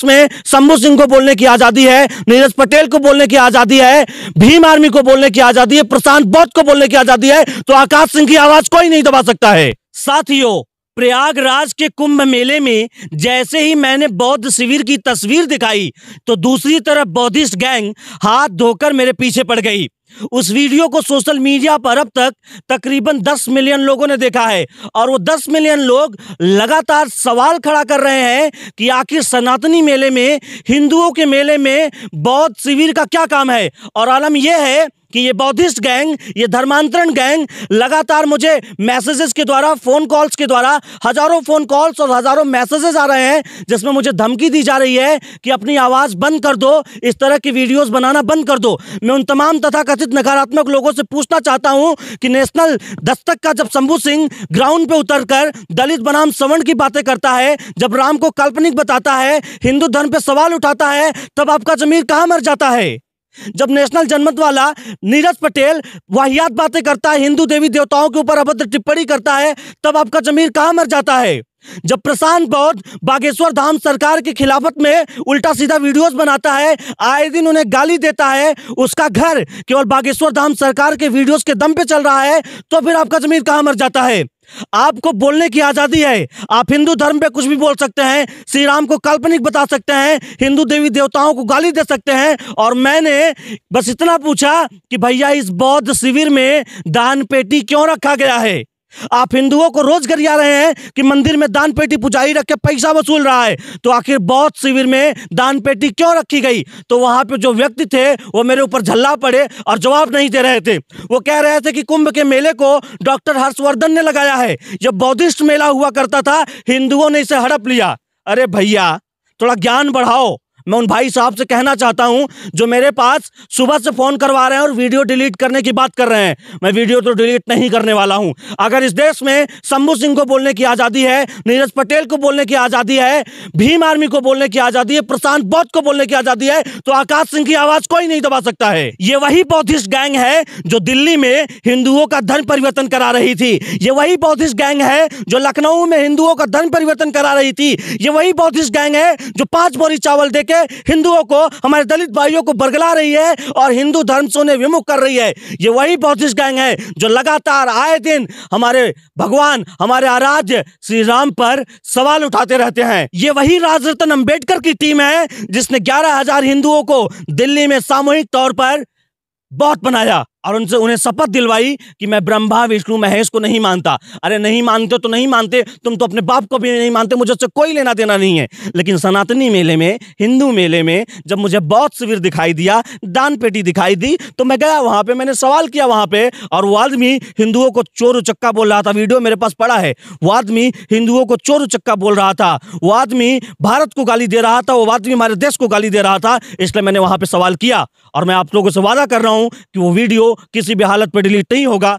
कांग्रेस में शंभू सिंह को बोलने की आजादी है नीरज पटेल को बोलने की आजादी है भीम आर्मी को बोलने की आजादी है प्रशांत बौद्ध को बोलने की आजादी है तो आकाश सिंह की आवाज कोई नहीं दबा सकता है साथियों प्रयागराज के कुंभ मेले में जैसे ही मैंने बौद्ध शिविर की तस्वीर दिखाई तो दूसरी तरफ बौद्धिस्ट गैंग हाथ धोकर मेरे पीछे पड़ गई उस वीडियो को सोशल मीडिया पर अब तक तकरीबन 10 मिलियन लोगों ने देखा है और वो 10 मिलियन लोग लगातार सवाल खड़ा कर रहे हैं कि आखिर सनातनी मेले में हिंदुओं के मेले में बौद्ध शिविर का क्या काम है और आलम यह है कि ये बौद्धिस्ट गैंग ये धर्मांतरण गैंग लगातार मुझे मैसेजेस के द्वारा फ़ोन कॉल्स के द्वारा हज़ारों फ़ोन कॉल्स और हज़ारों मैसेजेस आ रहे हैं जिसमें मुझे धमकी दी जा रही है कि अपनी आवाज़ बंद कर दो इस तरह की वीडियोज़ बनाना बंद कर दो मैं उन तमाम तथाकथित नकारात्मक लोगों से पूछना चाहता हूँ कि नेशनल दस्तक का जब शंभू सिंह ग्राउंड पर उतर कर दलित बनाम सवर्ण की बातें करता है जब राम को काल्पनिक बताता है हिंदू धर्म पर सवाल उठाता है तब आपका जमीर कहाँ मर जाता है जब नेशनल जनमत वाला नीरज पटेल वाहियात बातें करता है हिंदू देवी देवताओं के ऊपर अभद्र टिप्पणी करता है तब आपका जमीर कहाँ मर जाता है जब प्रशांत बौद्ध बागेश्वर धाम सरकार की खिलाफत में उल्टा सीधा वीडियोस बनाता है आए दिन उन्हें गाली देता है उसका घर केवल बागेश्वर धाम सरकार के वीडियोस के दम पे चल रहा है तो फिर आपका जमीन कहां मर जाता है आपको बोलने की आज़ादी है आप हिंदू धर्म पे कुछ भी बोल सकते हैं श्री राम को काल्पनिक बता सकते हैं हिंदू देवी देवताओं को गाली दे सकते हैं और मैंने बस इतना पूछा कि भैया इस बौद्ध शिविर में दान पेटी क्यों रखा गया है आप हिंदुओं को रोज गरिया रहे हैं कि मंदिर में दान पेटी पुजारी रख के पैसा वसूल रहा है तो आखिर बौद्ध शिविर में दान पेटी क्यों रखी गई तो वहां पे जो व्यक्ति थे वो मेरे ऊपर झल्ला पड़े और जवाब नहीं दे रहे थे वो कह रहे थे कि कुंभ के मेले को डॉक्टर हर्षवर्धन ने लगाया है जब बौद्धिस्ट मेला हुआ करता था हिंदुओं ने इसे हड़प लिया अरे भैया थोड़ा ज्ञान बढ़ाओ मैं उन भाई साहब से कहना चाहता हूं जो मेरे पास सुबह से फ़ोन करवा रहे हैं और वीडियो डिलीट करने की बात कर रहे हैं मैं वीडियो तो डिलीट नहीं करने वाला हूं अगर इस देश में शंभू सिंह को बोलने की आज़ादी है नीरज पटेल को बोलने की आज़ादी है भीम आर्मी को बोलने की आज़ादी है प्रशांत बौद्ध को बोलने की आज़ादी है तो आकाश सिंह की आवाज़ कोई नहीं दबा सकता है ये वही बौद्धिस्ट गैंग है जो दिल्ली में हिंदुओं का धर्म परिवर्तन करा रही थी ये वही बौद्धिस्ट गैंग है जो लखनऊ में हिंदुओं का धर्म परिवर्तन करा रही थी ये वही बौद्धिस्ट गैंग है जो पांच बोरी चावल देकर करके हिंदुओं को हमारे दलित भाइयों को बरगला रही है और हिंदू धर्म से उन्हें विमुख कर रही है ये वही बौद्धिस्ट गैंग है जो लगातार आए दिन हमारे भगवान हमारे आराध्य श्री राम पर सवाल उठाते रहते हैं ये वही राज रतन अम्बेडकर की टीम है जिसने ग्यारह हजार हिंदुओं को दिल्ली में सामूहिक तौर पर बहुत बनाया और उनसे उन्हें शपथ दिलवाई कि मैं ब्रह्मा विष्णु महेश को नहीं मानता अरे नहीं मानते तो नहीं मानते तुम तो अपने बाप को भी नहीं मानते मुझे उससे कोई लेना देना नहीं है लेकिन सनातनी मेले में हिंदू मेले में जब मुझे बौद्ध शिविर दिखाई दिया दान पेटी दिखाई दी तो मैं गया वहाँ पर मैंने सवाल किया वहाँ पर और वो आदमी हिंदुओं को चोर उचक्का बोल रहा था वीडियो मेरे पास पड़ा है वो आदमी हिंदुओं को चोर उचक्का बोल रहा था वो आदमी भारत को गाली दे रहा था वो आदमी हमारे देश को गाली दे रहा था इसलिए मैंने वहाँ पर सवाल किया और मैं आप लोगों से वादा कर रहा हूँ कि वो वीडियो किसी भी हालत पर डिलीट नहीं होगा